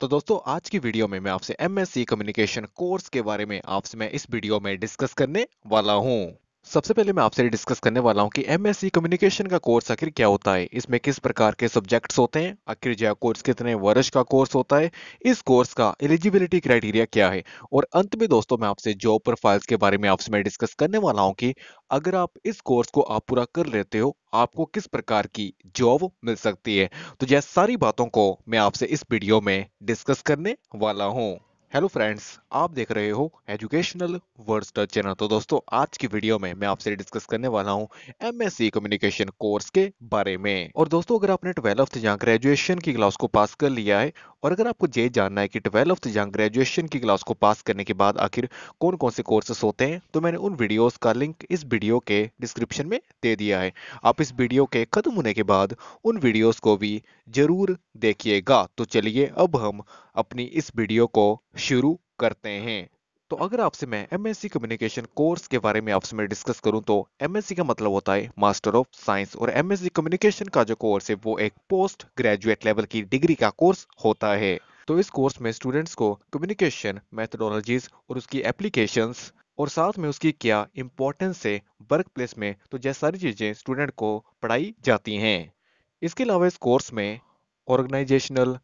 तो दोस्तों आज की वीडियो में मैं आपसे एमएससी कम्युनिकेशन कोर्स के बारे में आपसे मैं इस वीडियो में डिस्कस करने वाला हूं सबसे पहले मैं आपसे डिस्कस करने वाला हूँ कि एम एस सी कम्युनिकेशन का कोर्स आखिर क्या होता है इसमें किस प्रकार के सब्जेक्ट्स होते हैं आखिर यह कोर्स कितने वर्ष का कोर्स होता है इस कोर्स का एलिजिबिलिटी क्राइटेरिया क्या है और अंत में दोस्तों मैं आपसे जॉब प्रोफाइल्स के बारे में आपसे मैं डिस्कस करने वाला हूँ कि अगर आप इस कोर्स को आप पूरा कर लेते हो आपको किस प्रकार की जॉब मिल सकती है तो यह सारी बातों को मैं आपसे इस वीडियो में डिस्कस करने वाला हूँ हेलो फ्रेंड्स आप देख रहे हो एजुकेशनल वर्ड्स टच चैनल तो दोस्तों आज की वीडियो में मैं आपसे डिस्कस करने वाला हूं एमएससी कम्युनिकेशन कोर्स के बारे में और दोस्तों अगर आपने ट्वेल्थ या ग्रेजुएशन की क्लास को पास कर लिया है और अगर आपको ये जानना है कि ट्वेल्थ या ग्रेजुएशन की क्लास को पास करने के बाद आखिर कौन कौन से कोर्सेस होते हैं तो मैंने उन वीडियोस का लिंक इस वीडियो के डिस्क्रिप्शन में दे दिया है आप इस वीडियो के खत्म होने के बाद उन वीडियोज को भी जरूर देखिएगा तो चलिए अब हम अपनी इस वीडियो को शुरू करते हैं तो अगर आपसे मैं एमएससी कम्युनिकेशन कोर्स के बारे में आपसे मैं डिस्कस करूं तो एमएससी का मतलब होता है मास्टर ऑफ साइंस और एमएससी कम्युनिकेशन का जो कोर्स है वो एक पोस्ट ग्रेजुएट लेवल की डिग्री का कोर्स होता है तो इस कोर्स में स्टूडेंट्स को कम्युनिकेशन मेथडोलॉजीज और उसकी एप्लीकेशंस और साथ में उसकी क्या इंपॉर्टेंस है वर्क प्लेस में तो जैसी सारी चीज़ें स्टूडेंट को पढ़ाई जाती हैं इसके अलावा इस कोर्स में ऑर्गेनाइजेशनल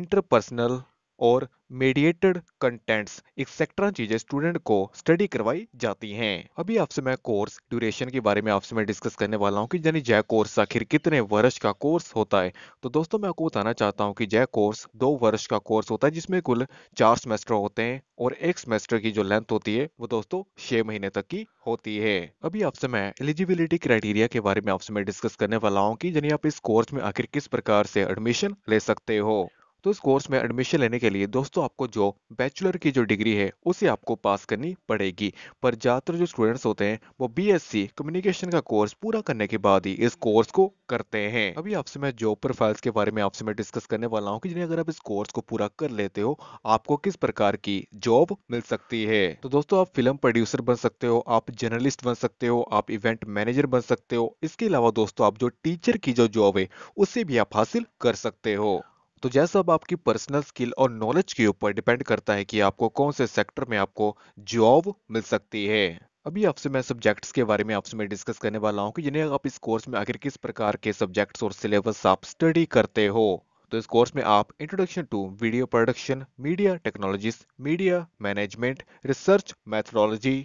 इंटरपर्सनल और मेडिएटेड कंटेंट्स एक्सेट्रा चीजें स्टूडेंट को स्टडी करवाई जाती हैं अभी आपसे मैं कोर्स ड्यूरेशन के बारे में आपसे मैं डिस्कस करने वाला हूँ कि यानी जय कोर्स आखिर कितने वर्ष का कोर्स होता है तो दोस्तों मैं आपको बताना चाहता हूँ कि जय कोर्स दो वर्ष का कोर्स होता है जिसमें कुल चार सेमेस्टर होते हैं और एक सेमेस्टर की जो लेंथ होती है वो दोस्तों छह महीने तक की होती है अभी आपसे मैं एलिजिबिलिटी क्राइटेरिया के बारे में आपसे मैं डिस्कस करने वाला हूँ कि यानी आप इस कोर्स में आखिर किस प्रकार से एडमिशन ले सकते हो तो इस कोर्स में एडमिशन लेने के लिए दोस्तों आपको जो बैचलर की जो डिग्री है उसे आपको पास करनी पड़ेगी पर ज़्यादातर जो स्टूडेंट्स होते हैं वो बीएससी कम्युनिकेशन का कोर्स पूरा करने के बाद ही इस कोर्स को करते हैं अभी आपसे मैं जॉब प्रोफाइल्स के बारे में आपसे मैं डिस्कस करने वाला हूँ कि जिन्हें अगर आप इस कोर्स को पूरा कर लेते हो आपको किस प्रकार की जॉब मिल सकती है तो दोस्तों आप फिल्म प्रोड्यूसर बन सकते हो आप जर्नलिस्ट बन सकते हो आप इवेंट मैनेजर बन सकते हो इसके अलावा दोस्तों आप जो टीचर की जो जॉब है उसे भी आप हासिल कर सकते हो तो जैसा अब आपकी पर्सनल स्किल और नॉलेज के ऊपर डिपेंड करता है कि आपको कौन से सेक्टर में आपको जॉब मिल सकती है अभी आपसे मैं सब्जेक्ट्स के बारे में आपसे मैं डिस्कस करने वाला हूँ कि जिन्हें आप इस कोर्स में आखिर किस प्रकार के सब्जेक्ट्स और सिलेबस आप स्टडी करते हो तो इस कोर्स में आप introduction to video production media technologies media management research methodology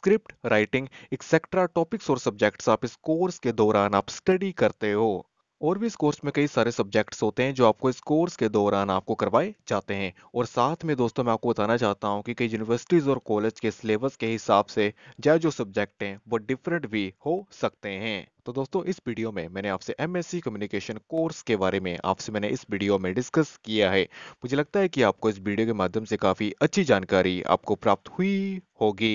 script writing etcetera topics और सब्जेक्ट्स आप इस कोर्स के दौरान आप स्टडी करते हो और भी इस कोर्स में कई सारे सब्जेक्ट्स होते हैं जो आपको इस कोर्स के दौरान आपको करवाए जाते हैं और साथ में दोस्तों मैं आपको बताना चाहता हूं कि कई यूनिवर्सिटीज़ और कॉलेज के सिलेबस के हिसाब से जय जो सब्जेक्ट हैं वो डिफरेंट भी हो सकते हैं तो दोस्तों इस वीडियो में मैंने आपसे एमएससी कम्युनिकेशन कोर्स के बारे में आपसे मैंने इस वीडियो में डिस्कस किया है मुझे लगता है कि आपको इस वीडियो के माध्यम से काफ़ी अच्छी जानकारी आपको प्राप्त हुई होगी